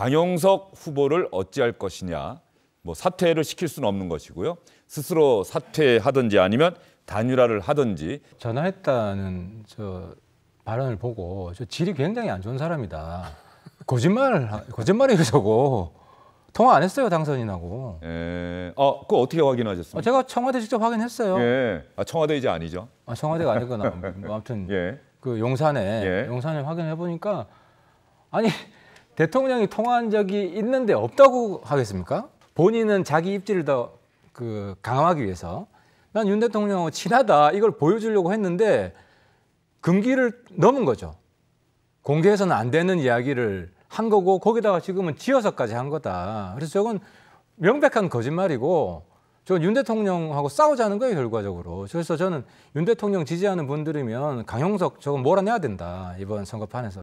강용석 후보를 어찌할 것이냐 뭐 사퇴를 시킬 수는 없는 것이고요. 스스로 사퇴하든지 아니면 단일화를 하든지 전화했다는 저 발언을 보고 저 질이 굉장히 안 좋은 사람이다. 거짓말 거짓말이에요 저거. 통화 안 했어요 당선인하고. 예. 어 그거 어떻게 확인하셨습니까? 어, 제가 청와대 직접 확인했어요. 예. 아, 청와대 이제 아니죠? 아, 청와대가 아니구나뭐 아무튼 예. 그 용산에 예. 용산에 확인해 보니까 아니 대통령이 통화한 적이 있는데 없다고 하겠습니까? 본인은 자기 입지를 더그 강화하기 위해서 난 윤 대통령하고 친하다 이걸 보여주려고 했는데 금기를 넘은 거죠. 공개해서는 안 되는 이야기를 한 거고 거기다가 지금은 지어서까지 한 거다. 그래서 저건 명백한 거짓말이고 저 윤 대통령하고 싸우자는 거예요 결과적으로. 그래서 저는 윤 대통령 지지하는 분들이면 강용석 저건 몰아내야 된다 이번 선거판에서.